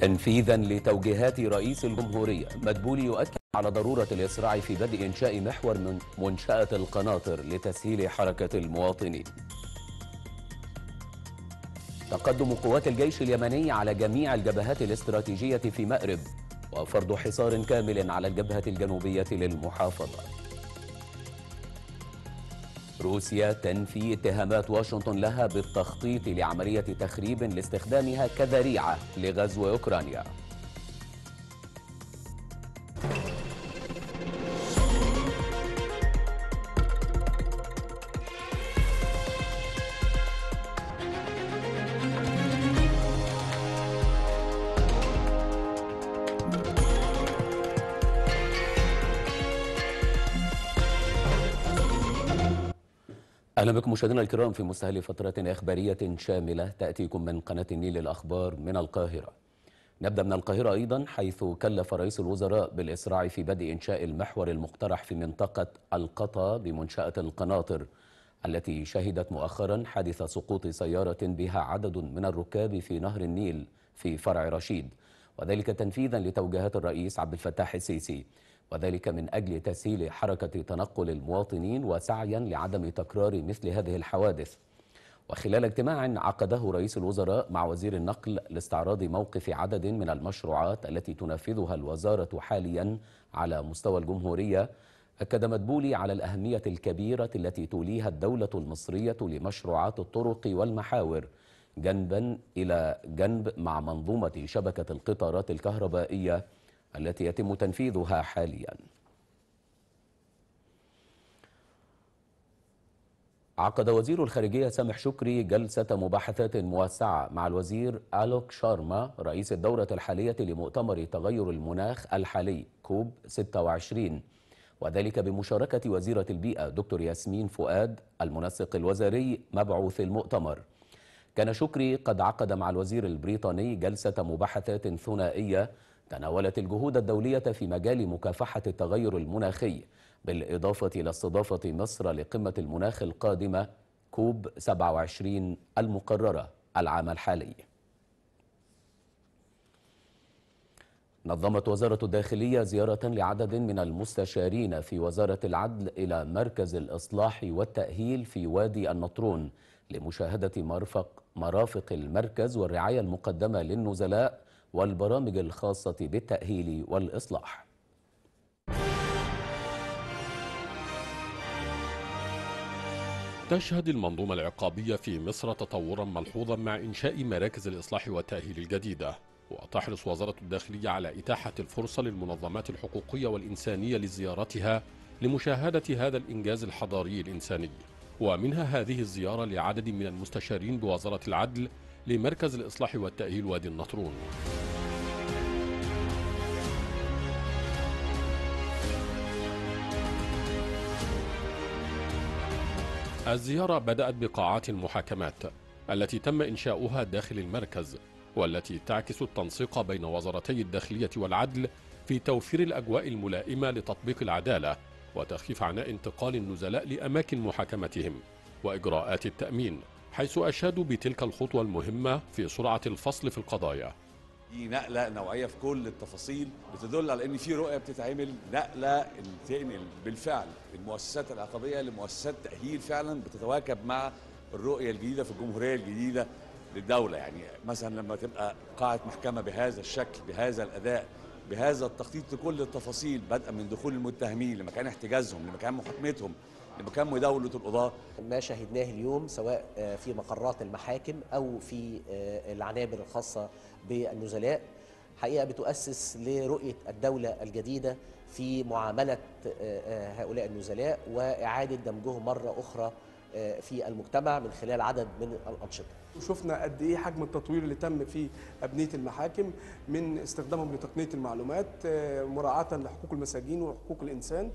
تنفيذا لتوجيهات رئيس الجمهورية مدبولي يؤكد على ضرورة الإسراع في بدء إنشاء محور من منشأة القناطر لتسهيل حركة المواطنين تقدم قوات الجيش اليمني على جميع الجبهات الاستراتيجية في مأرب وفرض حصار كامل على الجبهة الجنوبية للمحافظة روسيا تنفي اتهامات واشنطن لها بالتخطيط لعملية تخريب لاستخدامها كذريعة لغزو أوكرانيا اهلا بكم مشاهدينا الكرام في مستهل فتره اخباريه شامله تاتيكم من قناه النيل الاخبار من القاهره. نبدا من القاهره ايضا حيث كلف رئيس الوزراء بالاسراع في بدء انشاء المحور المقترح في منطقه القطا بمنشاه القناطر التي شهدت مؤخرا حادث سقوط سياره بها عدد من الركاب في نهر النيل في فرع رشيد وذلك تنفيذا لتوجيهات الرئيس عبد الفتاح السيسي وذلك من أجل تسهيل حركة تنقل المواطنين وسعيا لعدم تكرار مثل هذه الحوادث وخلال اجتماع عقده رئيس الوزراء مع وزير النقل لاستعراض موقف عدد من المشروعات التي تنفذها الوزارة حاليا على مستوى الجمهورية أكد مدبولي على الأهمية الكبيرة التي توليها الدولة المصرية لمشروعات الطرق والمحاور جنبا إلى جنب مع منظومة شبكة القطارات الكهربائية التي يتم تنفيذها حاليا عقد وزير الخارجية سامح شكري جلسة مباحثات موسعة مع الوزير ألوك شارما رئيس الدورة الحالية لمؤتمر تغير المناخ الحالي كوب 26 وذلك بمشاركة وزيرة البيئة دكتور ياسمين فؤاد المنسق الوزاري مبعوث المؤتمر كان شكري قد عقد مع الوزير البريطاني جلسة مباحثات ثنائية تناولت الجهود الدولية في مجال مكافحة التغير المناخي بالإضافة إلى استضافة مصر لقمة المناخ القادمة كوب 27 المقررة العام الحالي نظمت وزارة الداخلية زيارة لعدد من المستشارين في وزارة العدل إلى مركز الإصلاح والتأهيل في وادي النطرون لمشاهدة مرفق مرافق المركز والرعاية المقدمة للنزلاء والبرامج الخاصة بالتأهيل والإصلاح تشهد المنظومة العقابية في مصر تطورا ملحوظا مع إنشاء مراكز الإصلاح والتأهيل الجديدة وتحرص وزارة الداخلية على إتاحة الفرصة للمنظمات الحقوقية والإنسانية لزيارتها لمشاهدة هذا الإنجاز الحضاري الإنساني ومنها هذه الزيارة لعدد من المستشارين بوزارة العدل لمركز الإصلاح والتأهيل وادي النطرون الزيارة بدأت بقاعات المحاكمات التي تم إنشاؤها داخل المركز والتي تعكس التنسيق بين وزارتي الداخلية والعدل في توفير الأجواء الملائمة لتطبيق العدالة وتخفيف عناء انتقال النزلاء لأماكن محاكمتهم وإجراءات التأمين حيث أشادوا بتلك الخطوة المهمة في سرعة الفصل في القضايا دي نقله نوعيه في كل التفاصيل بتدل على ان في رؤيه بتتعمل نقله تنقل بالفعل المؤسسات العقابيه لمؤسسات تاهيل فعلا بتتواكب مع الرؤيه الجديده في الجمهوريه الجديده للدوله يعني مثلا لما تبقى قاعه محكمه بهذا الشكل بهذا الاداء بهذا التخطيط لكل التفاصيل بدءا من دخول المتهمين لمكان احتجازهم لمكان محاكمتهم لمكان مداولة القضاة ما شاهدناه اليوم سواء آه، في مقرات المحاكم أو في آه، العنابر الخاصة بالنزلاء حقيقة بتؤسس لرؤية الدولة الجديدة في معاملة آه، هؤلاء النزلاء وإعادة دمجهم مرة أخرى في المجتمع من خلال عدد من الأنشطة شفنا قد إيه حجم التطوير اللي تم في أبنية المحاكم من استخدامهم لتقنية المعلومات مراعاة لحقوق المساجين وحقوق الإنسان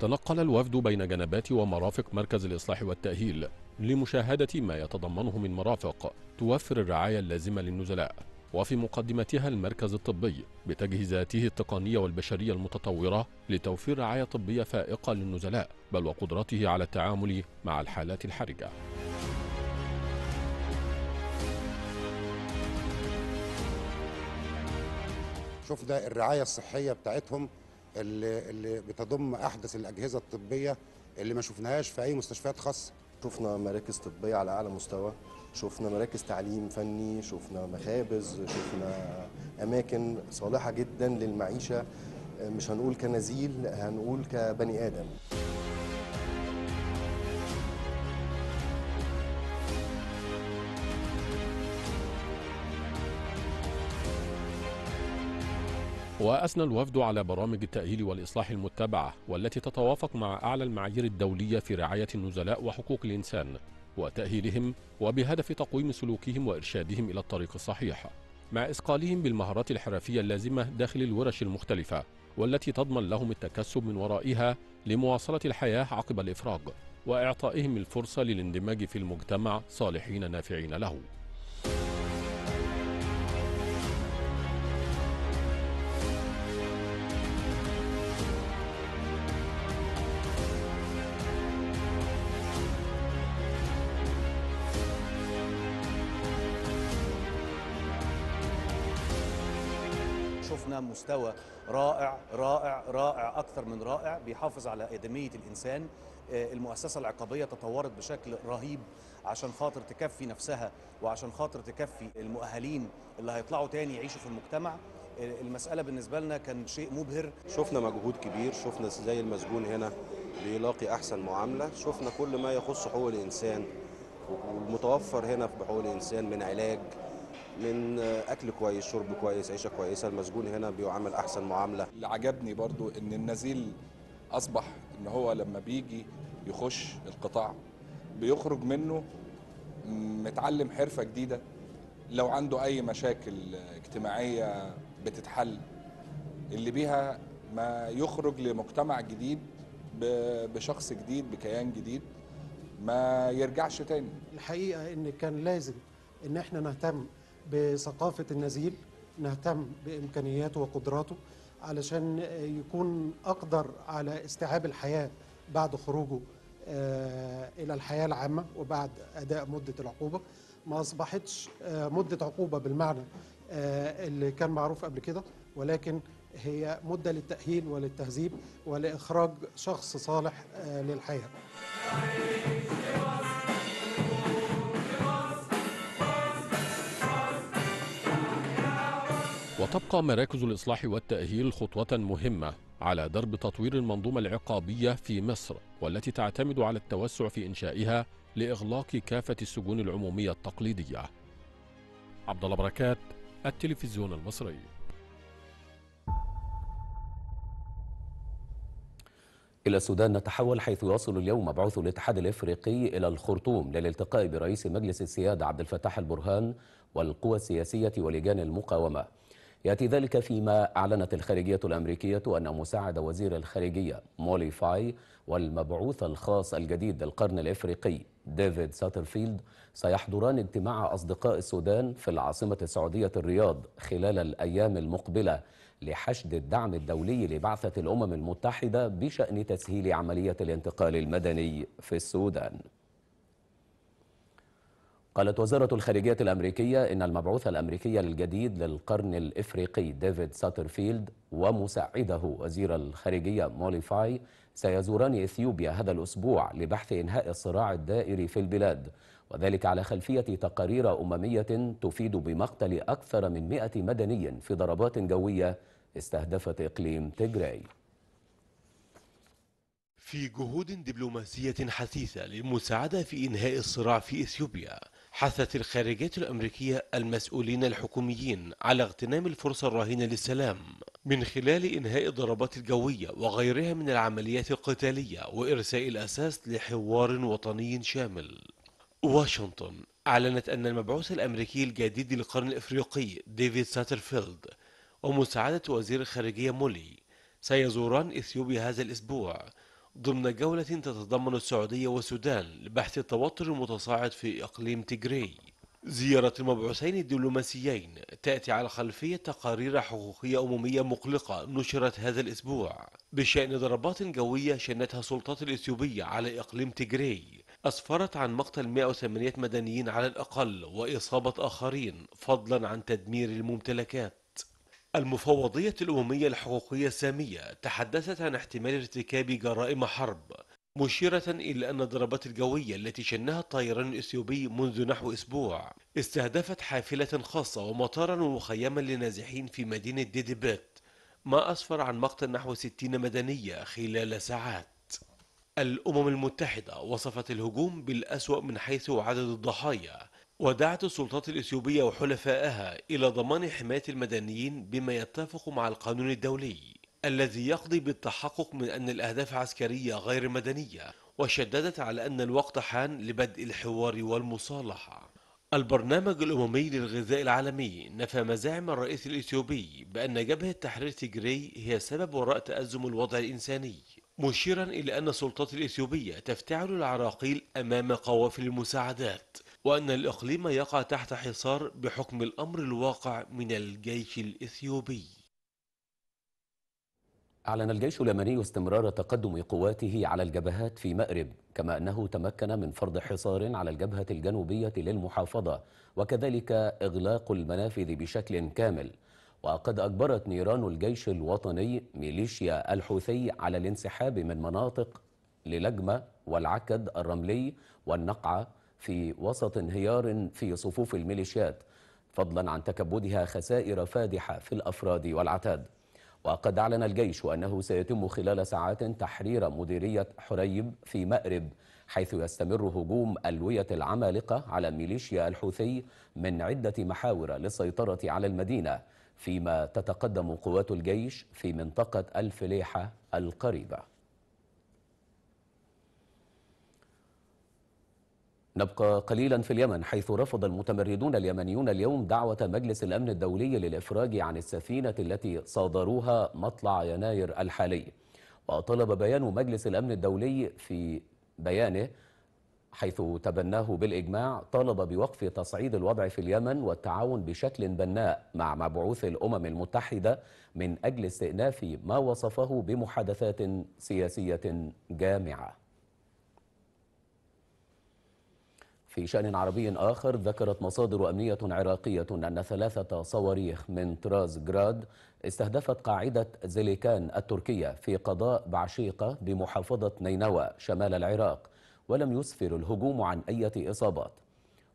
تنقل الوفد بين جنبات ومرافق مركز الإصلاح والتأهيل لمشاهدة ما يتضمنه من مرافق توفر الرعاية اللازمة للنزلاء وفي مقدمتها المركز الطبي بتجهيزاته التقنية والبشرية المتطورة لتوفير رعاية طبية فائقة للنزلاء بل وقدرته على التعامل مع الحالات الحرجة شفنا الرعاية الصحية بتاعتهم اللي اللي بتضم احدث الاجهزه الطبيه اللي ما شفناهاش في اي مستشفيات خاصه شفنا مراكز طبيه على اعلى مستوى شفنا مراكز تعليم فني شفنا مخابز شفنا اماكن صالحه جدا للمعيشه مش هنقول كنزيل هنقول كبني ادم وأثنى الوفد على برامج التأهيل والإصلاح المتبعة والتي تتوافق مع أعلى المعايير الدولية في رعاية النزلاء وحقوق الإنسان وتأهيلهم وبهدف تقويم سلوكهم وإرشادهم إلى الطريق الصحيح مع إثقالهم بالمهارات الحرفية اللازمة داخل الورش المختلفة والتي تضمن لهم التكسب من ورائها لمواصلة الحياة عقب الإفراج وإعطائهم الفرصة للاندماج في المجتمع صالحين نافعين له مستوى رائع رائع رائع اكثر من رائع بيحافظ على ادميه الانسان آه، المؤسسه العقابيه تطورت بشكل رهيب عشان خاطر تكفي نفسها وعشان خاطر تكفي المؤهلين اللي هيطلعوا تاني يعيشوا في المجتمع آه، المساله بالنسبه لنا كان شيء مبهر شفنا مجهود كبير شفنا زي المسجون هنا بيلاقي احسن معامله شفنا كل ما يخص حقوق الانسان والمتوفر هنا في حقوق الانسان من علاج من اكل كويس شرب كويس عيشه كويسه المسجون هنا بيعامل احسن معامله اللي عجبني برضو ان النزيل اصبح ان هو لما بيجي يخش القطاع بيخرج منه متعلم حرفه جديده لو عنده اي مشاكل اجتماعيه بتتحل اللي بيها ما يخرج لمجتمع جديد بشخص جديد بكيان جديد ما يرجعش تاني الحقيقه ان كان لازم ان احنا نهتم بثقافة النزيل نهتم بإمكانياته وقدراته علشان يكون أقدر على استيعاب الحياة بعد خروجه آه، إلى الحياة العامة وبعد أداء مدة العقوبة ما أصبحتش آه، مدة عقوبة بالمعنى آه، اللي كان معروف قبل كده ولكن هي مدة للتأهيل وللتهذيب ولإخراج شخص صالح للحياة وتبقى مراكز الإصلاح والتأهيل خطوة مهمة على درب تطوير المنظومة العقابية في مصر والتي تعتمد على التوسع في إنشائها لإغلاق كافة السجون العمومية التقليدية عبد الله بركات التلفزيون المصري إلى السودان نتحول حيث يصل اليوم مبعوث الاتحاد الإفريقي إلى الخرطوم للالتقاء برئيس مجلس السيادة عبد الفتاح البرهان والقوى السياسية ولجان المقاومة يأتي ذلك فيما أعلنت الخارجية الأمريكية أن مساعد وزير الخارجية مولي فاي والمبعوث الخاص الجديد للقرن الإفريقي ديفيد ساترفيلد سيحضران اجتماع أصدقاء السودان في العاصمة السعودية الرياض خلال الأيام المقبلة لحشد الدعم الدولي لبعثة الأمم المتحدة بشأن تسهيل عملية الانتقال المدني في السودان قالت وزارة الخارجية الأمريكية إن المبعوث الأمريكي الجديد للقرن الإفريقي ديفيد ساترفيلد ومساعده وزير الخارجية موليفاي سيزوران إثيوبيا هذا الأسبوع لبحث إنهاء الصراع الدائري في البلاد وذلك على خلفية تقارير أممية تفيد بمقتل أكثر من 100 مدني في ضربات جوية استهدفت إقليم تجراي في جهود دبلوماسية حثيثة للمساعدة في إنهاء الصراع في إثيوبيا حثت الخارجية الأمريكية المسؤولين الحكوميين على اغتنام الفرصة الراهنة للسلام من خلال إنهاء الضربات الجوية وغيرها من العمليات القتالية وإرساء الأساس لحوار وطني شامل واشنطن أعلنت أن المبعوث الأمريكي الجديد للقرن الإفريقي ديفيد ساترفيلد ومساعدة وزير الخارجية مولي سيزوران إثيوبيا هذا الأسبوع ضمن جولة تتضمن السعودية والسودان لبحث التوتر المتصاعد في إقليم تجري زيارة المبعوثين الدبلوماسيين تأتي على خلفية تقارير حقوقية أممية مقلقة نشرت هذا الأسبوع بشأن ضربات جوية شنتها السلطات الإثيوبية على إقليم تجري أسفرت عن مقتل 108 مدنيين على الأقل وإصابة آخرين فضلا عن تدمير الممتلكات المفوضية الأممية الحقوقية السامية تحدثت عن احتمال ارتكاب جرائم حرب مشيرة إلى أن الضربات الجوية التي شنها الطيران الإثيوبي منذ نحو أسبوع استهدفت حافلة خاصة ومطارا ومخيما لنازحين في مدينة ديديبيت ما أسفر عن مقتل نحو 60 مدنية خلال ساعات الأمم المتحدة وصفت الهجوم بالأسوأ من حيث عدد الضحايا ودعت السلطات الإثيوبية وحلفائها إلى ضمان حماية المدنيين بما يتفق مع القانون الدولي الذي يقضي بالتحقق من أن الأهداف عسكرية غير مدنية وشددت على أن الوقت حان لبدء الحوار والمصالحة البرنامج الأممي للغذاء العالمي نفى مزاعم الرئيس الإثيوبي بأن جبهة تحرير تجري هي سبب وراء تأزم الوضع الإنساني مشيرا إلى أن السلطات الإثيوبية تفتعل العراقيل أمام قوافل المساعدات وأن الإقليم يقع تحت حصار بحكم الأمر الواقع من الجيش الإثيوبي أعلن الجيش اليمني استمرار تقدم قواته على الجبهات في مأرب كما أنه تمكن من فرض حصار على الجبهة الجنوبية للمحافظة وكذلك إغلاق المنافذ بشكل كامل وقد أجبرت نيران الجيش الوطني ميليشيا الحوثي على الانسحاب من مناطق للجمة والعكد الرملي والنقعة في وسط انهيار في صفوف الميليشيات فضلا عن تكبدها خسائر فادحة في الأفراد والعتاد وقد أعلن الجيش أنه سيتم خلال ساعات تحرير مديرية حريب في مأرب حيث يستمر هجوم ألوية العمالقة على ميليشيا الحوثي من عدة محاور للسيطرة على المدينة فيما تتقدم قوات الجيش في منطقة الفليحة القريبة نبقى قليلا في اليمن حيث رفض المتمردون اليمنيون اليوم دعوة مجلس الأمن الدولي للإفراج عن السفينة التي صادروها مطلع يناير الحالي وطلب بيان مجلس الأمن الدولي في بيانه حيث تبناه بالإجماع طالب بوقف تصعيد الوضع في اليمن والتعاون بشكل بناء مع مبعوث الأمم المتحدة من أجل استئناف ما وصفه بمحادثات سياسية جامعة في شأن عربي آخر ذكرت مصادر أمنية عراقية أن ثلاثة صواريخ من طراز جراد استهدفت قاعدة زليكان التركية في قضاء بعشيقة بمحافظة نينوى شمال العراق ولم يسفر الهجوم عن أي إصابات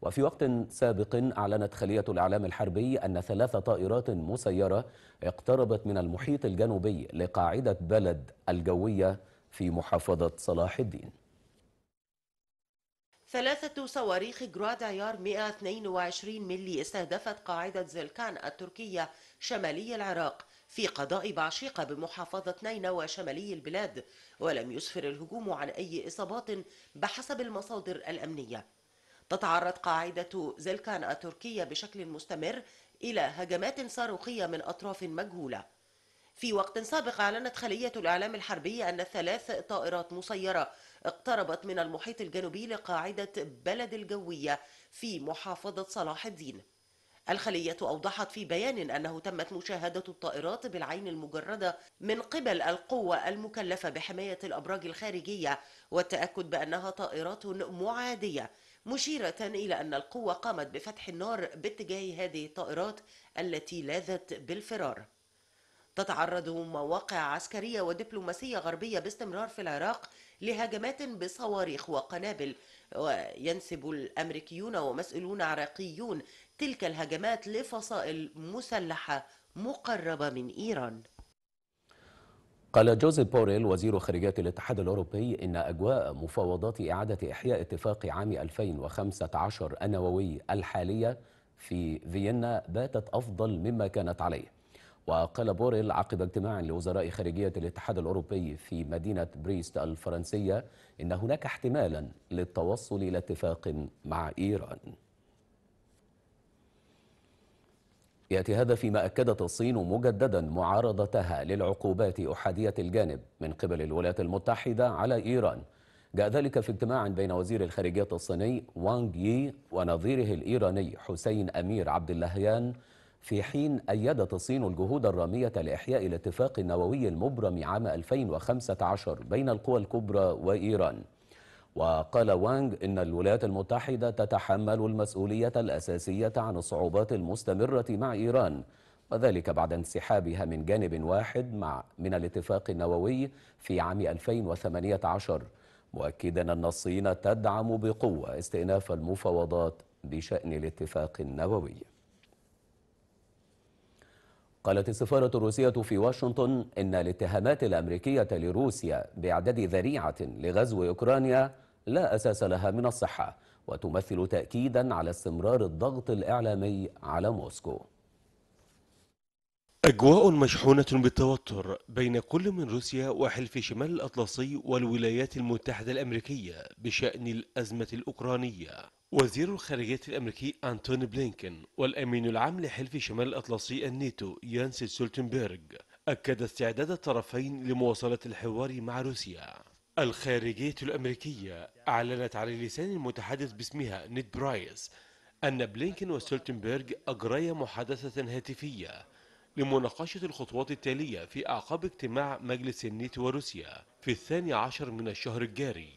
وفي وقت سابق أعلنت خلية الإعلام الحربي أن ثلاث طائرات مسيرة اقتربت من المحيط الجنوبي لقاعدة بلد الجوية في محافظة صلاح الدين ثلاثة صواريخ جراد عيار 122 ملي استهدفت قاعدة زلكان التركية شمالي العراق في قضاء بعشيقة بمحافظة نينوى شمالي البلاد ولم يسفر الهجوم عن أي إصابات بحسب المصادر الأمنية تتعرض قاعدة زلكان التركية بشكل مستمر إلى هجمات صاروخية من أطراف مجهولة في وقت سابق أعلنت خلية الإعلام الحربي أن ثلاث طائرات مسيرة اقتربت من المحيط الجنوبي لقاعدة بلد الجوية في محافظة صلاح الدين الخلية أوضحت في بيان أنه تمت مشاهدة الطائرات بالعين المجردة من قبل القوة المكلفة بحماية الأبراج الخارجية والتأكد بأنها طائرات معادية مشيرة إلى أن القوة قامت بفتح النار باتجاه هذه الطائرات التي لاذت بالفرار تتعرض مواقع عسكرية ودبلوماسية غربية باستمرار في العراق لهجمات بصواريخ وقنابل وينسب الأمريكيون ومسؤولون عراقيون تلك الهجمات لفصائل مسلحة مقربة من إيران قال جوزيف بوريل وزير خارجية الاتحاد الأوروبي إن أجواء مفاوضات إعادة إحياء اتفاق عام 2015 النووي الحالية في فيينا باتت أفضل مما كانت عليه وقال بوريل عقب اجتماع لوزراء خارجية الاتحاد الأوروبي في مدينة بريست الفرنسية إن هناك احتمالا للتوصل إلى اتفاق مع إيران يأتي هذا فيما أكدت الصين مجددا معارضتها للعقوبات أحادية الجانب من قبل الولايات المتحدة على إيران جاء ذلك في اجتماع بين وزير الخارجية الصيني وانغ يي ونظيره الإيراني حسين أمير عبد اللهيان في حين أيدت الصين الجهود الرامية لإحياء الاتفاق النووي المبرم عام 2015 بين القوى الكبرى وإيران وقال وانغ إن الولايات المتحدة تتحمل المسؤولية الأساسية عن الصعوبات المستمرة مع إيران وذلك بعد انسحابها من جانب واحد مع من الاتفاق النووي في عام 2018 مؤكدا أن الصين تدعم بقوة استئناف المفاوضات بشأن الاتفاق النووي قالت السفارة الروسية في واشنطن إن الاتهامات الأمريكية لروسيا بإعداد ذريعة لغزو أوكرانيا لا أساس لها من الصحة وتمثل تأكيدا على استمرار الضغط الإعلامي على موسكو أجواء مشحونة بالتوتر بين كل من روسيا وحلف شمال الأطلسي والولايات المتحدة الأمريكية بشأن الأزمة الأوكرانية وزير الخارجية الأمريكي أنتوني بلينكن والأمين العام لحلف شمال الأطلسي الناتو يانس سولتنبرغ أكد استعداد الطرفين لمواصلة الحوار مع روسيا الخارجية الأمريكية أعلنت على لسان المتحدث باسمها نيد برايس أن بلينكن وسولتنبيرغ أجريا محادثة هاتفية لمناقشة الخطوات التالية في أعقاب اجتماع مجلس النيت وروسيا في الثاني عشر من الشهر الجاري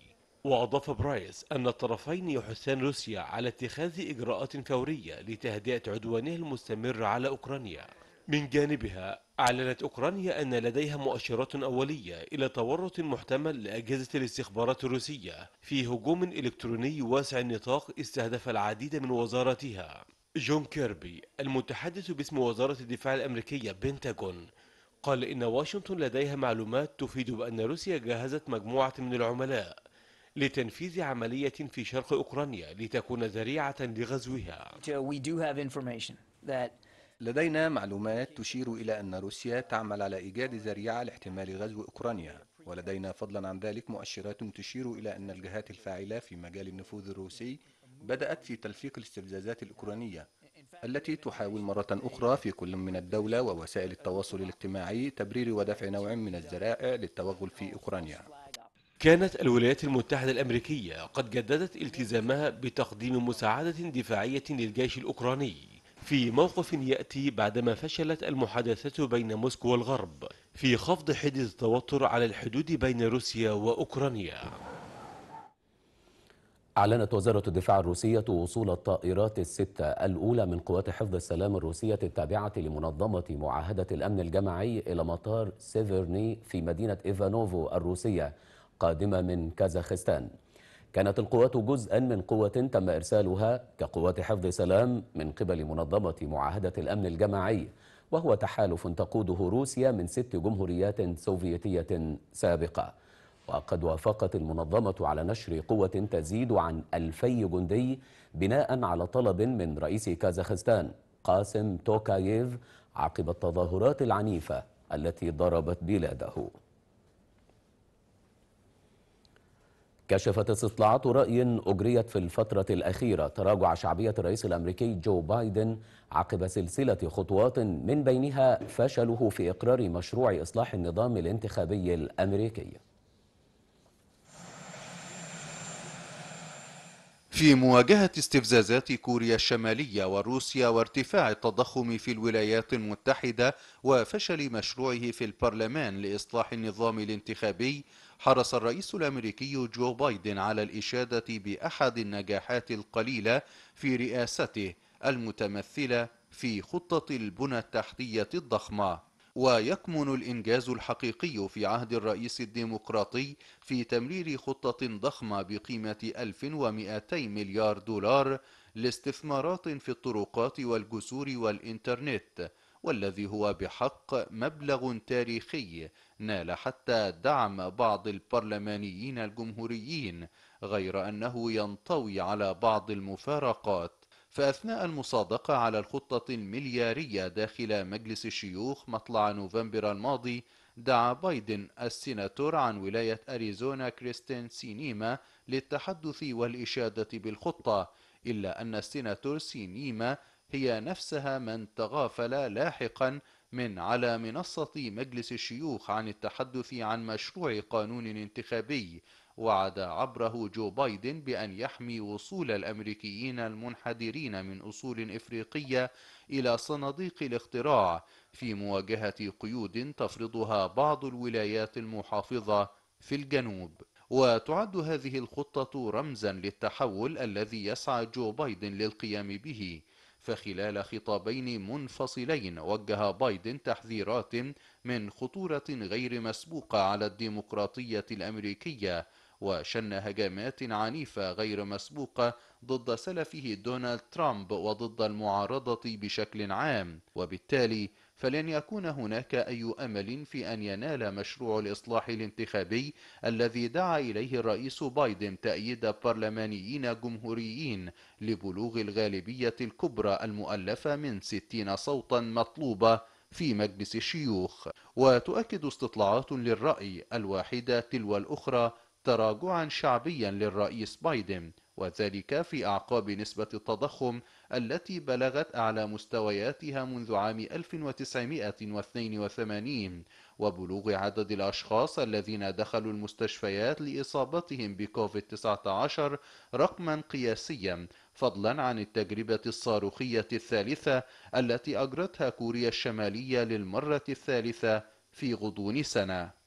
وأضاف برايس أن الطرفين يحثان روسيا على اتخاذ إجراءات فورية لتهدئة عدوانها المستمر على أوكرانيا من جانبها أعلنت أوكرانيا أن لديها مؤشرات أولية إلى تورط محتمل لأجهزة الاستخبارات الروسية في هجوم إلكتروني واسع النطاق استهدف العديد من وزاراتها جون كيربي المتحدث باسم وزارة الدفاع الأمريكية بنتاغون قال إن واشنطن لديها معلومات تفيد بأن روسيا جهزت مجموعة من العملاء لتنفيذ عملية في شرق أوكرانيا لتكون ذريعة لغزوها لدينا معلومات تشير إلى أن روسيا تعمل على إيجاد ذريعة لاحتمال غزو أوكرانيا ولدينا فضلا عن ذلك مؤشرات تشير إلى أن الجهات الفاعلة في مجال النفوذ الروسي بدأت في تلفيق الاستفزازات الأوكرانية التي تحاول مرة أخرى في كل من الدولة ووسائل التواصل الاجتماعي تبرير ودفع نوع من الذرائع للتوغل في أوكرانيا كانت الولايات المتحدة الأمريكية قد جددت التزامها بتقديم مساعدة دفاعية للجيش الأوكراني في موقف يأتي بعدما فشلت المحادثات بين موسكو والغرب في خفض حدة التوتر على الحدود بين روسيا وأوكرانيا أعلنت وزارة الدفاع الروسية وصول الطائرات الستة الأولى من قوات حفظ السلام الروسية التابعة لمنظمة معاهدة الأمن الجماعي إلى مطار سيفرني في مدينة إيفانوفو الروسية قادمة من كازاخستان كانت القوات جزءا من قوة تم إرسالها كقوات حفظ سلام من قبل منظمة معاهدة الأمن الجماعي وهو تحالف تقوده روسيا من ست جمهوريات سوفيتية سابقة وقد وافقت المنظمة على نشر قوة تزيد عن ألفي جندي بناء على طلب من رئيس كازاخستان قاسم توكايف عقب التظاهرات العنيفة التي ضربت بلاده كشفت استطلاعات رأي أجريت في الفترة الأخيرة تراجع شعبية الرئيس الأمريكي جو بايدن عقب سلسلة خطوات من بينها فشله في إقرار مشروع إصلاح النظام الانتخابي الأمريكي في مواجهة استفزازات كوريا الشمالية وروسيا وارتفاع التضخم في الولايات المتحدة وفشل مشروعه في البرلمان لإصلاح النظام الانتخابي حرص الرئيس الأمريكي جو بايدن على الإشادة بأحد النجاحات القليلة في رئاسته المتمثلة في خطة البنى التحتية الضخمة ويكمن الإنجاز الحقيقي في عهد الرئيس الديمقراطي في تمرير خطة ضخمة بقيمة 1200 مليار دولار لاستثمارات في الطرقات والجسور والإنترنت والذي هو بحق مبلغ تاريخي نال حتى دعم بعض البرلمانيين الجمهوريين غير أنه ينطوي على بعض المفارقات فأثناء المصادقة على الخطة المليارية داخل مجلس الشيوخ مطلع نوفمبر الماضي دعا بايدن السيناتور عن ولاية أريزونا كريستين سينيما للتحدث والإشادة بالخطة إلا أن السيناتور سينيما هي نفسها من تغافل لاحقا من على منصة مجلس الشيوخ عن التحدث عن مشروع قانون انتخابي وعد عبره جو بايدن بأن يحمي وصول الأمريكيين المنحدرين من أصول إفريقية إلى صناديق الاختراع في مواجهة قيود تفرضها بعض الولايات المحافظة في الجنوب وتعد هذه الخطة رمزا للتحول الذي يسعى جو بايدن للقيام به فخلال خطابين منفصلين وجه بايدن تحذيرات من خطورة غير مسبوقة على الديمقراطية الأمريكية وشن هجمات عنيفة غير مسبوقة ضد سلفه دونالد ترامب وضد المعارضة بشكل عام وبالتالي فلن يكون هناك أي أمل في أن ينال مشروع الإصلاح الانتخابي الذي دعا إليه الرئيس بايدن تأييد برلمانيين جمهوريين لبلوغ الغالبية الكبرى المؤلفة من 60 صوتا مطلوبة في مجلس الشيوخ وتؤكد استطلاعات للرأي الواحدة تلو الأخرى تراجعا شعبيا للرئيس بايدن وذلك في أعقاب نسبة التضخم التي بلغت أعلى مستوياتها منذ عام 1982 وبلوغ عدد الأشخاص الذين دخلوا المستشفيات لإصابتهم بكوفيد-19 رقما قياسيا فضلا عن التجربة الصاروخية الثالثة التي أجرتها كوريا الشمالية للمرة الثالثة في غضون سنة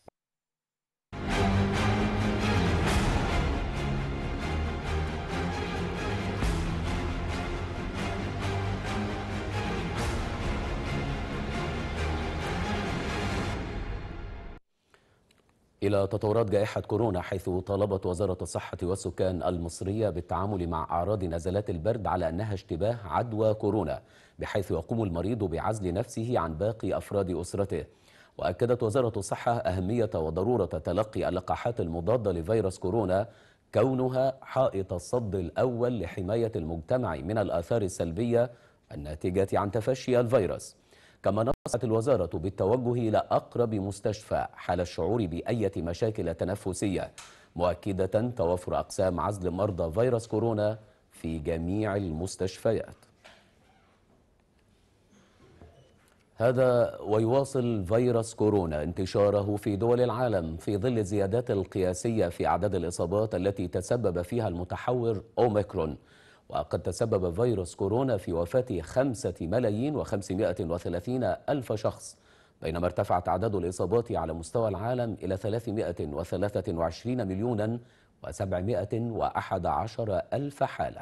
إلى تطورات جائحة كورونا حيث طالبت وزارة الصحة والسكان المصرية بالتعامل مع أعراض نزلات البرد على أنها اشتباه عدوى كورونا بحيث يقوم المريض بعزل نفسه عن باقي أفراد أسرته وأكدت وزارة الصحة أهمية وضرورة تلقي اللقاحات المضادة لفيروس كورونا كونها حائط الصد الأول لحماية المجتمع من الآثار السلبية الناتجة عن تفشي الفيروس كما نصحت الوزارة بالتوجه إلى أقرب مستشفى حال الشعور بأية مشاكل تنفسية مؤكدة توافر أقسام عزل مرضى فيروس كورونا في جميع المستشفيات هذا ويواصل فيروس كورونا انتشاره في دول العالم في ظل الزيادات القياسية في أعداد الإصابات التي تسبب فيها المتحور أوميكرون وقد تسبب فيروس كورونا في وفاة خمسة ملايين وخمسمائة وثلاثين ألف شخص بينما ارتفعت أعداد الإصابات على مستوى العالم إلى وعشرين مليونا وأحد عشر ألف حالة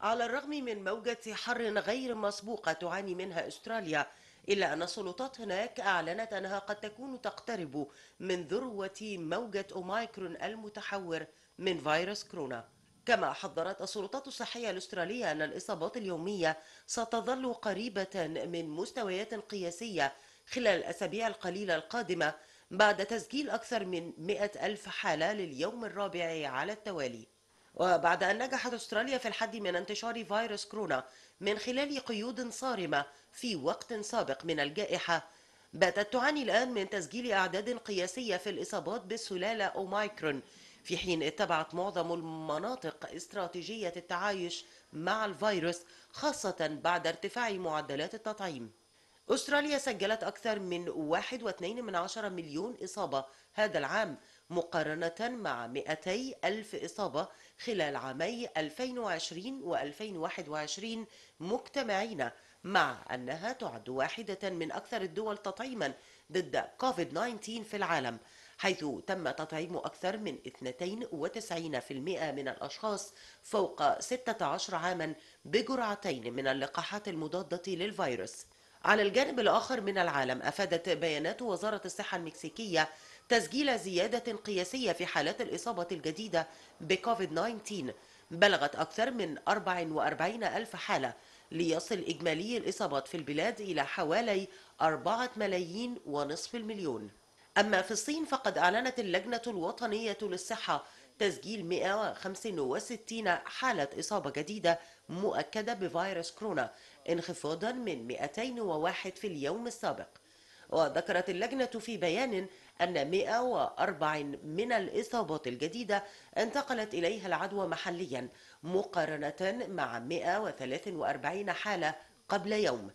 على الرغم من موجة حر غير مسبوقة تعاني منها أستراليا إلا أن السلطات هناك أعلنت أنها قد تكون تقترب من ذروة موجة أومايكرون المتحور من فيروس كورونا كما حذرت السلطات الصحية الأسترالية أن الإصابات اليومية ستظل قريبة من مستويات قياسية خلال الأسابيع القليلة القادمة بعد تسجيل أكثر من 100 ألف حالة لليوم الرابع على التوالي وبعد أن نجحت أستراليا في الحد من انتشار فيروس كورونا من خلال قيود صارمة في وقت سابق من الجائحة باتت تعاني الآن من تسجيل أعداد قياسية في الإصابات بالسلالة أوميكرون في حين اتبعت معظم المناطق استراتيجية التعايش مع الفيروس خاصة بعد ارتفاع معدلات التطعيم أستراليا سجلت أكثر من 1.2 من مليون إصابة هذا العام مقارنة مع 200 ألف إصابة خلال عامي 2020 و 2021 مجتمعين مع أنها تعد واحدة من أكثر الدول تطعيما ضد كوفيد 19 في العالم حيث تم تطعيم أكثر من 92% من الأشخاص فوق 16 عاما بجرعتين من اللقاحات المضادة للفيروس على الجانب الآخر من العالم أفادت بيانات وزارة الصحة المكسيكية تسجيل زيادة قياسية في حالات الإصابة الجديدة بكوفيد 19 بلغت أكثر من 44 ألف حالة ليصل إجمالي الإصابات في البلاد إلى حوالي 4 ملايين ونصف المليون أما في الصين فقد أعلنت اللجنة الوطنية للصحة تسجيل 165 حالة إصابة جديدة مؤكدة بفيروس كورونا انخفاضا من 201 في اليوم السابق وذكرت اللجنة في بيان أن 104 من الإصابات الجديدة انتقلت إليها العدوى محليا مقارنة مع 143 حالة قبل يوم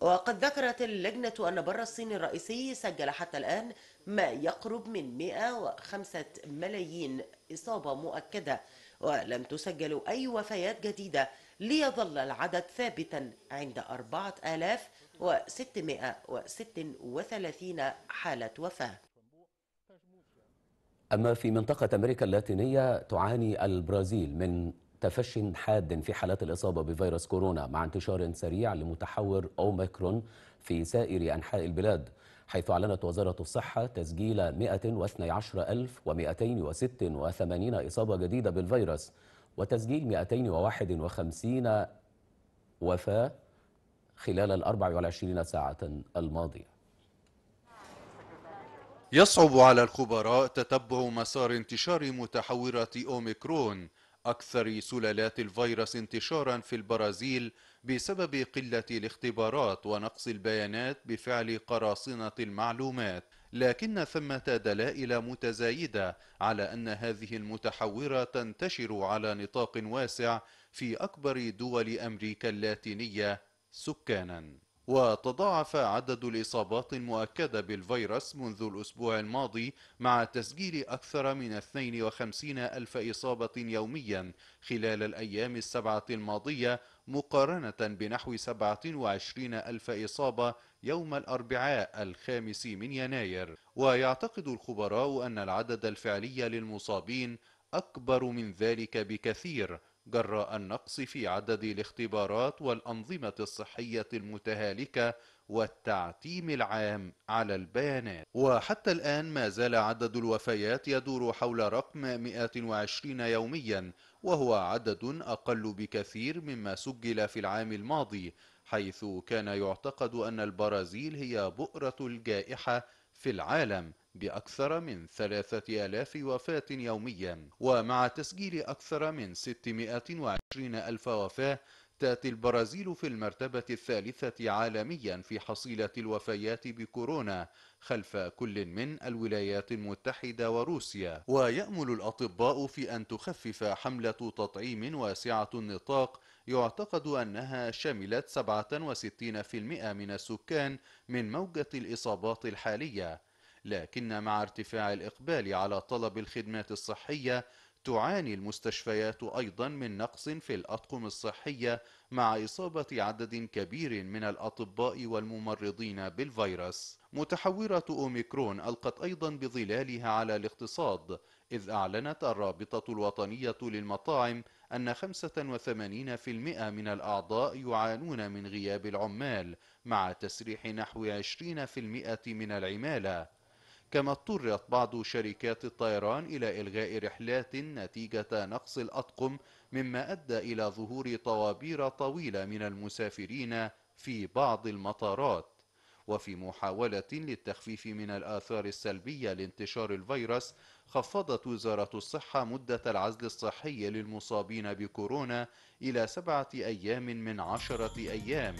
وقد ذكرت اللجنة أن بر الصين الرئيسي سجل حتى الآن ما يقرب من 105 ملايين إصابة مؤكدة ولم تسجل أي وفيات جديدة ليظل العدد ثابتا عند 4636 حالة وفاة أما في منطقة أمريكا اللاتينية تعاني البرازيل من تفشي حاد في حالات الإصابة بفيروس كورونا مع انتشار سريع لمتحور أوميكرون في سائر أنحاء البلاد حيث أعلنت وزارة الصحة تسجيل 112286 إصابة جديدة بالفيروس وتسجيل 251 وفاة خلال ال 24 ساعة الماضية يصعب على الخبراء تتبع مسار انتشار متحورة أوميكرون أكثر سلالات الفيروس انتشارا في البرازيل بسبب قلة الاختبارات ونقص البيانات بفعل قراصنة المعلومات لكن ثمة دلائل متزايدة على أن هذه المتحورة تنتشر على نطاق واسع في أكبر دول أمريكا اللاتينية سكانا وتضاعف عدد الإصابات المؤكدة بالفيروس منذ الأسبوع الماضي مع تسجيل أكثر من 52 ألف إصابة يوميا خلال الأيام السبعة الماضية مقارنة بنحو 27 ألف إصابة يوم الأربعاء الخامس من يناير ويعتقد الخبراء أن العدد الفعلي للمصابين أكبر من ذلك بكثير جراء النقص في عدد الاختبارات والأنظمة الصحية المتهالكة والتعتيم العام على البيانات وحتى الآن ما زال عدد الوفيات يدور حول رقم 120 يوميا وهو عدد أقل بكثير مما سجل في العام الماضي حيث كان يعتقد أن البرازيل هي بؤرة الجائحة في العالم بأكثر من 3000 وفاة يوميا ومع تسجيل أكثر من 620 ألف وفاة تأتي البرازيل في المرتبة الثالثة عالميا في حصيلة الوفيات بكورونا خلف كل من الولايات المتحدة وروسيا ويأمل الأطباء في أن تخفف حملة تطعيم واسعة النطاق يعتقد أنها شملت 67% من السكان من موجة الإصابات الحالية لكن مع ارتفاع الإقبال على طلب الخدمات الصحية تعاني المستشفيات أيضا من نقص في الأطقم الصحية مع إصابة عدد كبير من الأطباء والممرضين بالفيروس متحورة أوميكرون ألقت أيضا بظلالها على الاقتصاد إذ أعلنت الرابطة الوطنية للمطاعم أن 85% من الأعضاء يعانون من غياب العمال مع تسريح نحو 20% من العمالة كما اضطرت بعض شركات الطيران إلى إلغاء رحلات نتيجة نقص الأطقم مما أدى إلى ظهور طوابير طويلة من المسافرين في بعض المطارات وفي محاولة للتخفيف من الآثار السلبية لانتشار الفيروس خفضت وزارة الصحة مدة العزل الصحي للمصابين بكورونا إلى سبعة أيام من عشرة أيام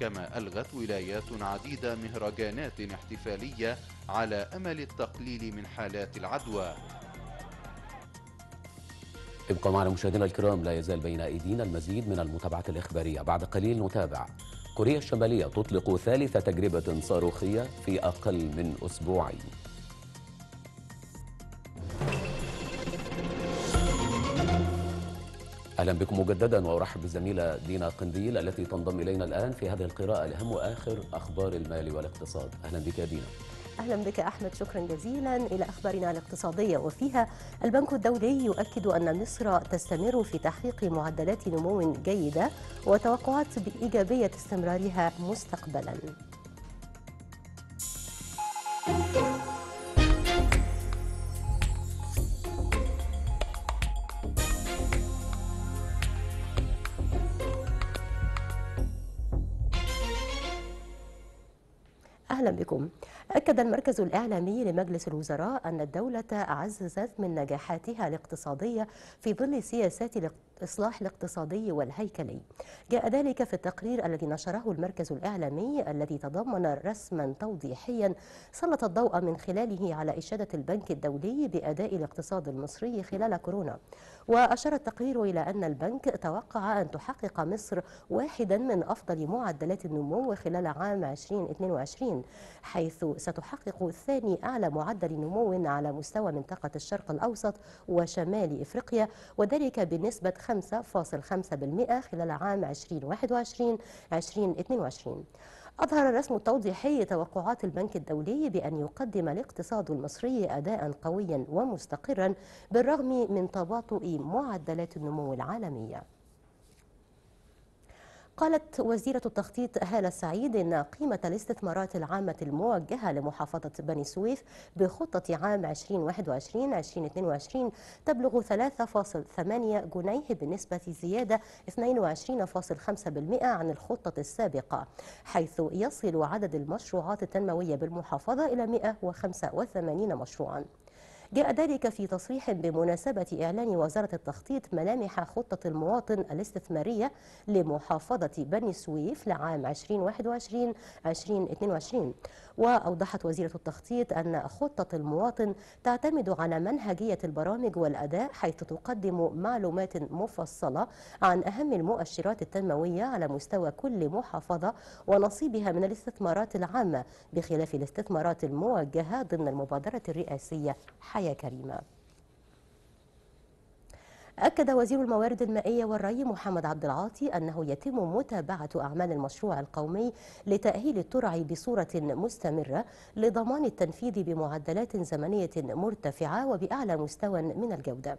كما ألغت ولايات عديدة مهرجانات احتفالية على أمل التقليل من حالات العدوى ابقوا معنا مشاهدينا الكرام لا يزال بين أيدينا المزيد من المتابعة الإخبارية بعد قليل نتابع كوريا الشمالية تطلق ثالث تجربة صاروخية في أقل من أسبوعين اهلا بكم مجددا وارحب بالزميله دينا قنديل التي تنضم الينا الان في هذه القراءه لاهم واخر اخبار المال والاقتصاد اهلا بك يا دينا أهلا بك أحمد شكرا جزيلا إلى أخبارنا الاقتصادية وفيها البنك الدولي يؤكد أن مصر تستمر في تحقيق معدلات نمو جيدة وتوقعات بإيجابية استمرارها مستقبلا أكد المركز الإعلامي لمجلس الوزراء أن الدولة عززت من نجاحاتها الاقتصادية في ظل سياسات الاقتصاد الإصلاح الاقتصادي والهيكلي جاء ذلك في التقرير الذي نشره المركز الإعلامي الذي تضمن رسما توضيحيا سلط الضوء من خلاله على إشادة البنك الدولي بأداء الاقتصاد المصري خلال كورونا وأشار التقرير إلى أن البنك توقع أن تحقق مصر واحدا من أفضل معدلات النمو خلال عام 2022 حيث ستحقق ثاني أعلى معدل نمو على مستوى منطقة الشرق الأوسط وشمال إفريقيا وذلك بنسبة 5.5% خلال عام 2021 2022 أظهر الرسم التوضيحي توقعات البنك الدولي بأن يقدم الاقتصاد المصري أداء قويا ومستقرا بالرغم من تباطؤ معدلات النمو العالمية قالت وزيرة التخطيط هالة سعيد إن قيمة الاستثمارات العامة الموجهة لمحافظة بني سويف بخطة عام 2021-2022 تبلغ 3.8 جنيه بنسبة زيادة 22.5% عن الخطة السابقة حيث يصل عدد المشروعات التنموية بالمحافظة إلى 185 مشروعاً جاء ذلك في تصريح بمناسبة إعلان وزارة التخطيط ملامح خطة المواطن الاستثمارية لمحافظة بني سويف لعام 2021-2022 وأوضحت وزيرة التخطيط أن خطة المواطن تعتمد على منهجية البرامج والأداء حيث تقدم معلومات مفصلة عن أهم المؤشرات التنموية على مستوى كل محافظة ونصيبها من الاستثمارات العامة بخلاف الاستثمارات الموجهة ضمن المبادرة الرئاسية حياة كريمة أكد وزير الموارد المائية والري محمد عبد العاطي أنه يتم متابعة أعمال المشروع القومي لتأهيل الترع بصورة مستمرة لضمان التنفيذ بمعدلات زمنية مرتفعة وبأعلى مستوى من الجودة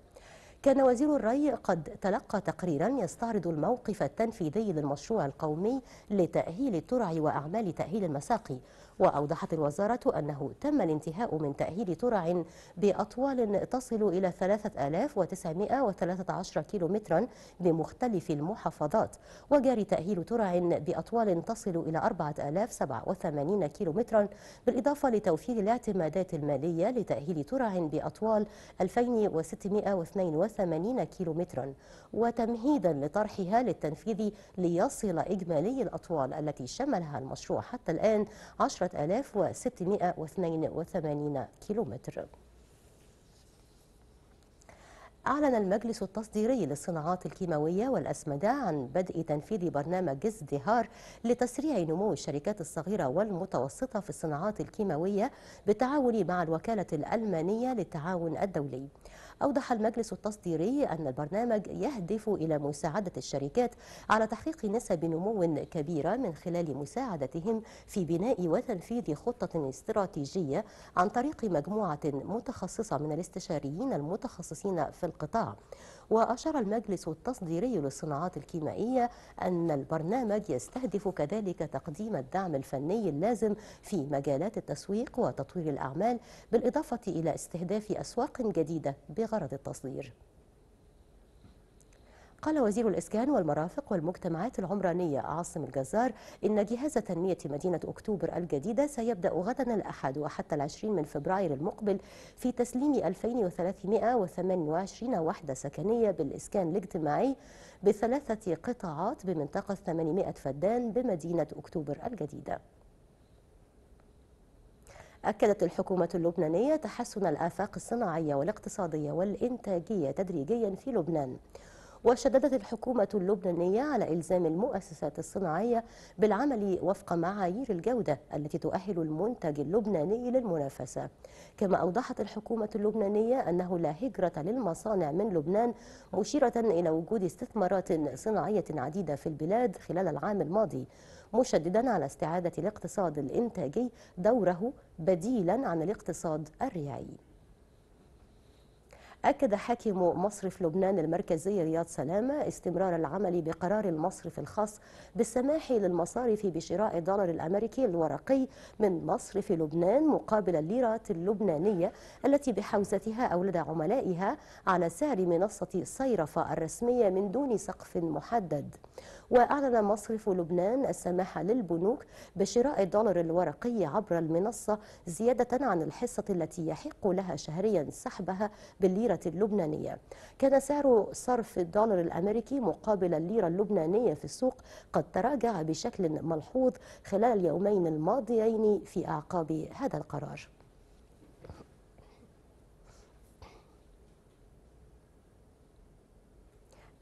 كان وزير الري قد تلقى تقريرا يستعرض الموقف التنفيذي للمشروع القومي لتأهيل الترع وأعمال تأهيل المساقي وأوضحت الوزارة أنه تم الانتهاء من تأهيل ترع بأطوال تصل إلى 3913 كيلومترا بمختلف المحافظات وجاري تأهيل ترع بأطوال تصل إلى 4087 كيلومترا بالإضافة لتوفير الاعتمادات المالية لتأهيل ترع بأطوال 2682 كيلومترا وتمهيدا لطرحها للتنفيذ ليصل إجمالي الأطوال التي شملها المشروع حتى الآن 10 10682 كيلومتر أعلن المجلس التصديري للصناعات الكيماوية والأسمدة عن بدء تنفيذ برنامج ازدهار لتسريع نمو الشركات الصغيرة والمتوسطة في الصناعات الكيماوية بالتعاون مع الوكالة الألمانية للتعاون الدولي أوضح المجلس التصديري أن البرنامج يهدف إلى مساعدة الشركات على تحقيق نسب نمو كبيرة من خلال مساعدتهم في بناء وتنفيذ خطة استراتيجية عن طريق مجموعة متخصصة من الاستشاريين المتخصصين في القطاع وأشار المجلس التصديري للصناعات الكيمائية أن البرنامج يستهدف كذلك تقديم الدعم الفني اللازم في مجالات التسويق وتطوير الأعمال بالإضافة إلى استهداف أسواق جديدة بغرض التصدير قال وزير الإسكان والمرافق والمجتمعات العمرانية عاصم الجزار إن جهاز تنمية مدينة أكتوبر الجديدة سيبدأ غدا الأحد وحتى العشرين من فبراير المقبل في تسليم 2328 وحدة سكنية بالإسكان الاجتماعي بثلاثة قطاعات بمنطقة 800 فدان بمدينة أكتوبر الجديدة أكدت الحكومة اللبنانية تحسن الآفاق الصناعية والاقتصادية والإنتاجية تدريجيا في لبنان وشددت الحكومة اللبنانية على إلزام المؤسسات الصناعية بالعمل وفق معايير الجودة التي تؤهل المنتج اللبناني للمنافسة كما أوضحت الحكومة اللبنانية أنه لا هجرة للمصانع من لبنان مشيرة إلى وجود استثمارات صناعية عديدة في البلاد خلال العام الماضي مشددا على استعادة الاقتصاد الإنتاجي دوره بديلا عن الاقتصاد الريعي أكد حاكم مصرف لبنان المركزي رياض سلامة استمرار العمل بقرار المصرف الخاص بالسماح للمصارف بشراء الدولار الأمريكي الورقي من مصرف لبنان مقابل الليرات اللبنانية التي بحوزتها أو لدى عملائها على سعر منصة صيرفة الرسمية من دون سقف محدد وأعلن مصرف لبنان السماح للبنوك بشراء الدولار الورقي عبر المنصة زيادة عن الحصة التي يحق لها شهريا سحبها بالليرة الليرة اللبنانية كان سعر صرف الدولار الأمريكي مقابل الليرة اللبنانية في السوق قد تراجع بشكل ملحوظ خلال اليومين الماضيين في أعقاب هذا القرار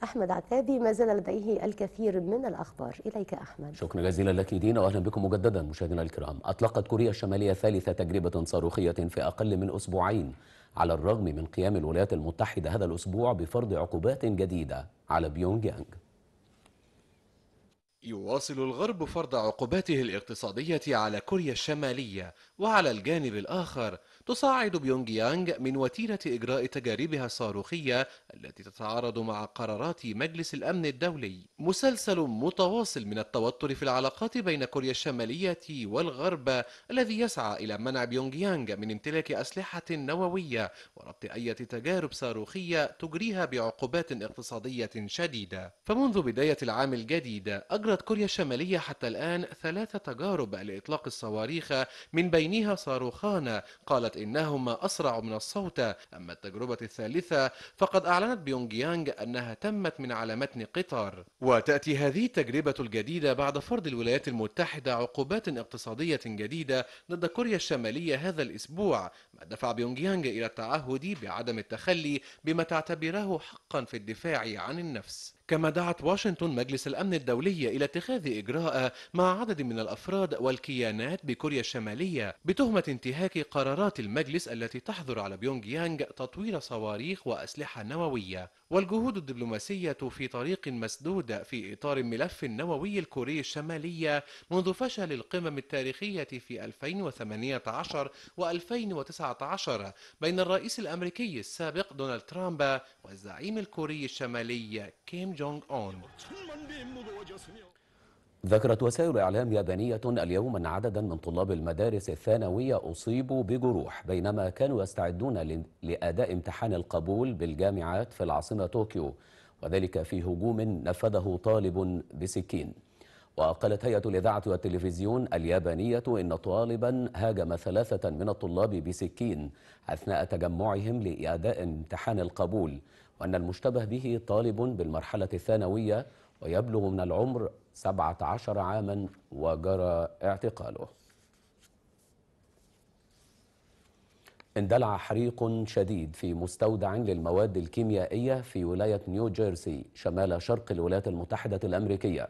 أحمد عتابي ما زال لديه الكثير من الأخبار إليك أحمد شكرا جزيلا لك دينا وأهلا بكم مجددا مشاهدينا الكرام أطلقت كوريا الشمالية ثالث تجربة صاروخية في أقل من أسبوعين على الرغم من قيام الولايات المتحدة هذا الأسبوع بفرض عقوبات جديدة على بيونج يانج يواصل الغرب فرض عقوباته الاقتصادية على كوريا الشمالية وعلى الجانب الآخر تصاعد بيونغ يانغ من وتيرة إجراء تجاربها الصاروخية التي تتعارض مع قرارات مجلس الأمن الدولي مسلسل متواصل من التوتر في العلاقات بين كوريا الشمالية والغرب الذي يسعى إلى منع بيونغ يانغ من امتلاك أسلحة نووية وربط أي تجارب صاروخية تجريها بعقوبات اقتصادية شديدة فمنذ بداية العام الجديد أجرت كوريا الشمالية حتى الآن ثلاث تجارب لإطلاق الصواريخ من بينها صاروخان قالت قالت إنهما أسرع من الصوت أما التجربة الثالثة فقد أعلنت بيونغ يانغ أنها تمت من على متن قطار وتأتي هذه التجربة الجديدة بعد فرض الولايات المتحدة عقوبات اقتصادية جديدة ضد كوريا الشمالية هذا الأسبوع ما دفع بيونغ يانغ إلى التعهد بعدم التخلي بما تعتبره حقا في الدفاع عن النفس كما دعت واشنطن مجلس الأمن الدولي إلى اتخاذ إجراء مع عدد من الأفراد والكيانات بكوريا الشمالية بتهمة انتهاك قرارات المجلس التي تحظر على بيونج يانج تطوير صواريخ وأسلحة نووية والجهود الدبلوماسية في طريق مسدود في إطار الملف النووي الكوري الشمالي منذ فشل القمم التاريخية في 2018 و2019 بين الرئيس الأمريكي السابق دونالد ترامب والزعيم الكوري الشمالي كيم جونغ أون ذكرت وسائل إعلام يابانية اليوم أن عددا من طلاب المدارس الثانوية أصيبوا بجروح بينما كانوا يستعدون لأداء امتحان القبول بالجامعات في العاصمة طوكيو وذلك في هجوم نفذه طالب بسكين وقالت هيئة الإذاعة والتلفزيون اليابانية إن طالبا هاجم ثلاثة من الطلاب بسكين أثناء تجمعهم لأداء امتحان القبول وأن المشتبه به طالب بالمرحلة الثانوية ويبلغ من العمر 17 عاما وجرى اعتقاله اندلع حريق شديد في مستودع للمواد الكيميائية في ولاية نيو جيرسي شمال شرق الولايات المتحدة الأمريكية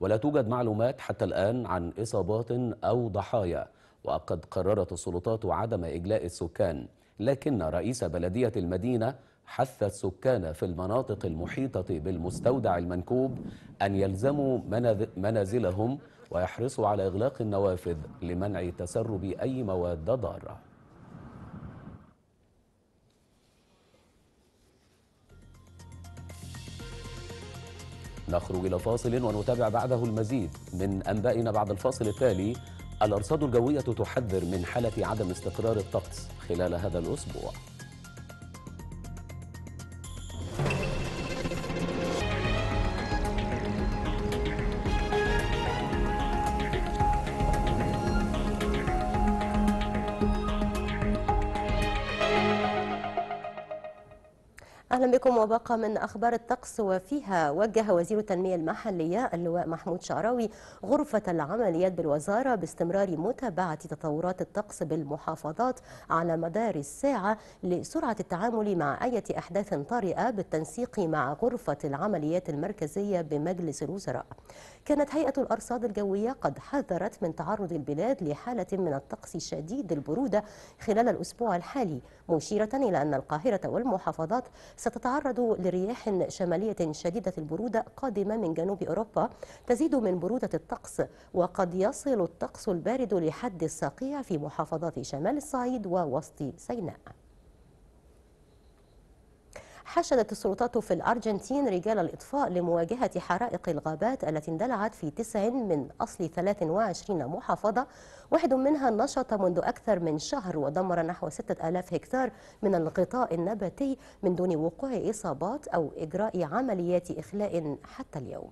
ولا توجد معلومات حتى الآن عن إصابات أو ضحايا وقد قررت السلطات عدم إجلاء السكان لكن رئيس بلدية المدينة حث السكان في المناطق المحيطة بالمستودع المنكوب أن يلزموا منازلهم ويحرصوا على إغلاق النوافذ لمنع تسرب أي مواد ضارة نخرج إلى فاصل ونتابع بعده المزيد من أنبائنا بعد الفاصل التالي الأرصاد الجوية تحذر من حالة عدم استقرار الطقس خلال هذا الأسبوع اهلا بكم وباقة من اخبار الطقس وفيها وجه وزير التنميه المحليه اللواء محمود شعراوي غرفه العمليات بالوزاره باستمرار متابعه تطورات الطقس بالمحافظات على مدار الساعه لسرعه التعامل مع اي احداث طارئه بالتنسيق مع غرفه العمليات المركزيه بمجلس الوزراء. كانت هيئه الارصاد الجويه قد حذرت من تعرض البلاد لحاله من الطقس شديد البروده خلال الاسبوع الحالي مشيره الى ان القاهره والمحافظات ست ستتعرض لرياح شمالية شديدة البرودة قادمة من جنوب أوروبا تزيد من برودة الطقس وقد يصل الطقس البارد لحد الصقيع في محافظات شمال الصعيد ووسط سيناء حشدت السلطات في الأرجنتين رجال الإطفاء لمواجهة حرائق الغابات التي اندلعت في تسع من أصل 23 محافظة واحد منها نشط منذ أكثر من شهر ودمر نحو 6000 هكتار من الغطاء النباتي من دون وقوع إصابات أو إجراء عمليات إخلاء حتى اليوم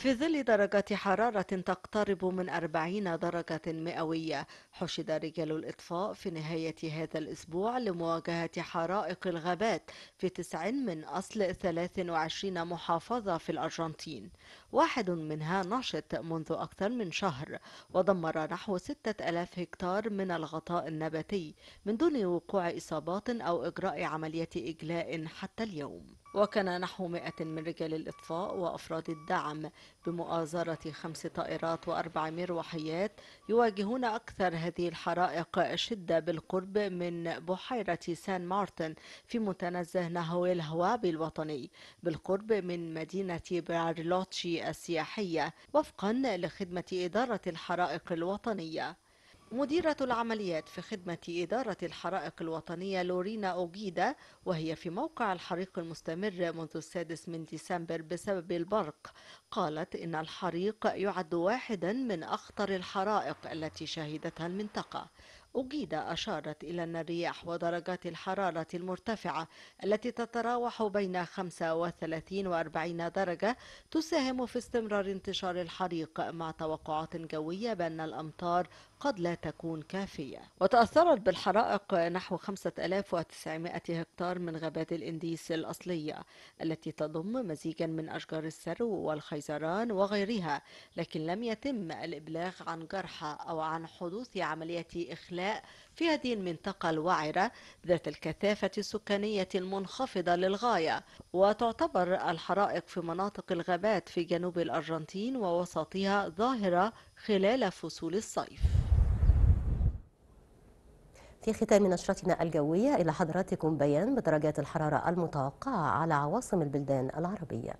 في ظل درجات حرارة تقترب من 40 درجة مئوية حشد رجال الإطفاء في نهاية هذا الأسبوع لمواجهة حرائق الغابات في تسع من أصل 23 محافظة في الأرجنتين واحد منها نشط منذ أكثر من شهر ودمر نحو 6000 هكتار من الغطاء النباتي من دون وقوع إصابات أو إجراء عملية إجلاء حتى اليوم وكان نحو 100 من رجال الإطفاء وأفراد الدعم بمؤازرة خمس طائرات وأربع مروحيات يواجهون أكثر هذه الحرائق شدة بالقرب من بحيرة سان مارتن في متنزه نهو الهوابي الوطني بالقرب من مدينة بارلوتشي السياحية وفقا لخدمة إدارة الحرائق الوطنية مديرة العمليات في خدمة إدارة الحرائق الوطنية لورينا أوجيدا وهي في موقع الحريق المستمر منذ السادس من ديسمبر بسبب البرق قالت إن الحريق يعد واحدا من أخطر الحرائق التي شهدتها المنطقة أوجيدا أشارت إلى أن الرياح ودرجات الحرارة المرتفعة التي تتراوح بين 35 و 40 درجة تساهم في استمرار انتشار الحريق مع توقعات جوية بأن الأمطار قد لا تكون كافية وتأثرت بالحرائق نحو 5900 هكتار من غابات الإنديس الأصلية التي تضم مزيجا من أشجار السرو والخيزران وغيرها لكن لم يتم الإبلاغ عن جرحى أو عن حدوث عملية إخلاء في هذه المنطقة الوعرة ذات الكثافة السكانية المنخفضة للغاية وتعتبر الحرائق في مناطق الغابات في جنوب الأرجنتين ووسطها ظاهرة خلال فصول الصيف في ختام نشرتنا الجوية إلى حضراتكم بيان بدرجات الحرارة المتوقعة على عواصم البلدان العربية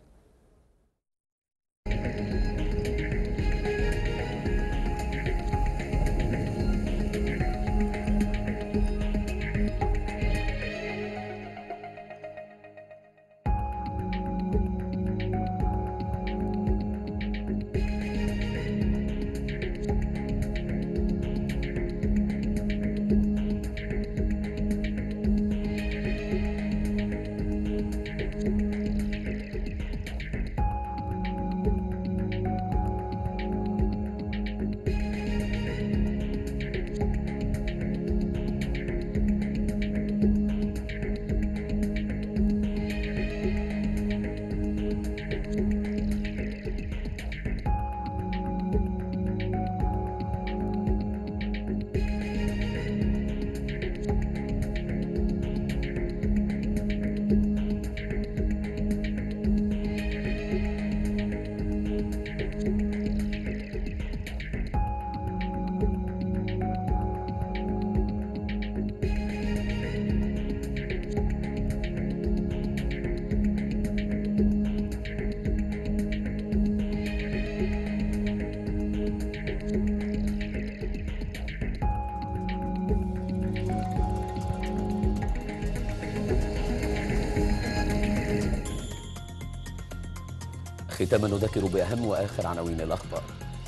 ختاما نذكر بأهم وآخر عناوين الأخبار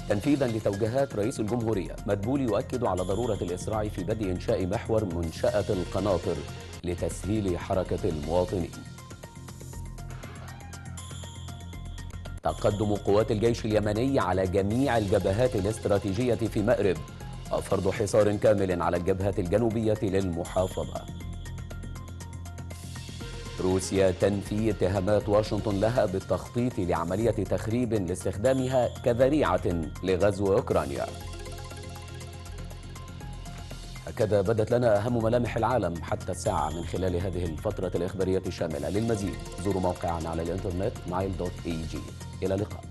تنفيذا لتوجيهات رئيس الجمهورية مدبول يؤكد على ضرورة الإسراع في بدء إنشاء محور منشأة القناطر لتسهيل حركة المواطنين تقدم قوات الجيش اليمني على جميع الجبهات الاستراتيجية في مأرب وفرض حصار كامل على الجبهة الجنوبية للمحافظة روسيا تنفي اتهامات واشنطن لها بالتخطيط لعملية تخريب لاستخدامها كذريعة لغزو أوكرانيا هكذا بدت لنا أهم ملامح العالم حتى الساعة من خلال هذه الفترة الإخبارية الشاملة للمزيد زوروا موقعنا على الإنترنت mile.eg إلى اللقاء